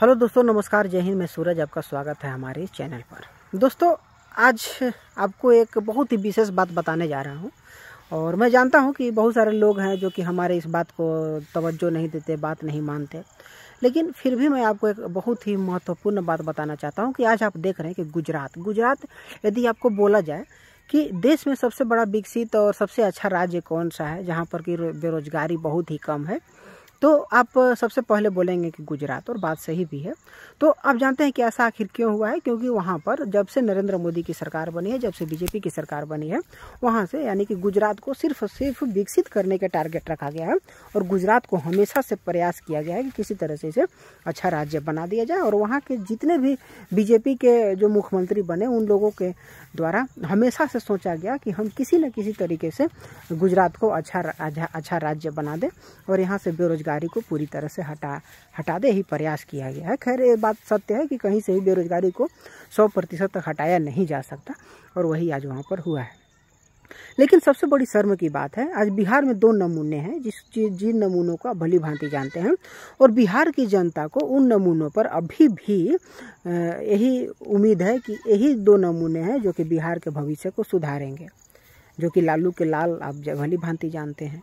hello दोस्तों नमस्कार जय हिंद मैं सूरज आपका स्वागत है हमारे चैनल पर दोस्तों आज आपको एक बहुत ही विशेष बात बताने जा रहा हूँ और मैं जानता हूँ कि बहुत सारे लोग हैं जो कि हमारे इस बात को तवज्जो नहीं देते बात नहीं मानते लेकिन फिर भी मैं आपको एक बहुत ही महत्वपूर्ण बात बताना चाहता हूँ कि आज आप देख रहे हैं कि गुजरात गुजरात यदि आपको बोला जाए कि देश में सबसे बड़ा विकसित और सबसे अच्छा राज्य कौन सा है जहाँ पर कि बेरोजगारी बहुत ही कम है तो आप सबसे पहले बोलेंगे कि गुजरात और बात सही भी है तो आप जानते हैं कि ऐसा आखिर क्यों हुआ है क्योंकि वहाँ पर जब से नरेंद्र मोदी की सरकार बनी है जब से बीजेपी की सरकार बनी है वहाँ से यानी कि गुजरात को सिर्फ सिर्फ विकसित करने का टारगेट रखा गया है और गुजरात को हमेशा से प्रयास किया गया है कि किसी तरह से इसे अच्छा राज्य बना दिया जाए और वहाँ के जितने भी बीजेपी के जो मुख्यमंत्री बने उन लोगों के द्वारा हमेशा से सोचा गया कि हम किसी न किसी तरीके से गुजरात को अच्छा अच्छा, अच्छा राज्य बना दें और यहाँ से बेरोजगार बेरोजगारी को पूरी तरह से हटा हटा दे ही प्रयास किया गया है खैर ये बात सत्य है कि कहीं से ही बेरोजगारी को सौ प्रतिशत तक हटाया नहीं जा सकता और वही आज वहाँ पर हुआ है लेकिन सबसे बड़ी शर्म की बात है आज बिहार में दो नमूने हैं जिस जिन नमूनों को आप भली भांति जानते हैं और बिहार की जनता को उन नमूनों पर अभी भी यही उम्मीद है कि यही दो नमूने हैं जो कि बिहार के भविष्य को सुधारेंगे जो कि लालू के लाल आप भली भांति जानते हैं